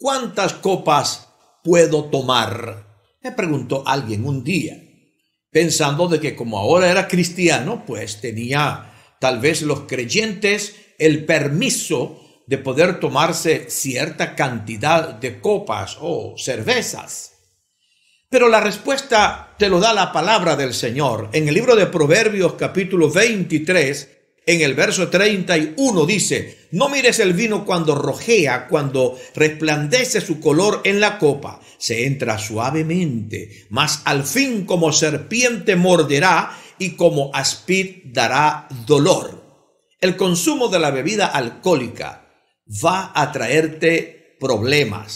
¿cuántas copas puedo tomar? Me preguntó alguien un día, pensando de que como ahora era cristiano, pues tenía tal vez los creyentes el permiso de poder tomarse cierta cantidad de copas o cervezas. Pero la respuesta te lo da la palabra del Señor. En el libro de Proverbios capítulo 23, en el verso 31 dice, no mires el vino cuando rojea, cuando resplandece su color en la copa, se entra suavemente, mas al fin como serpiente morderá y como aspid dará dolor. El consumo de la bebida alcohólica va a traerte problemas,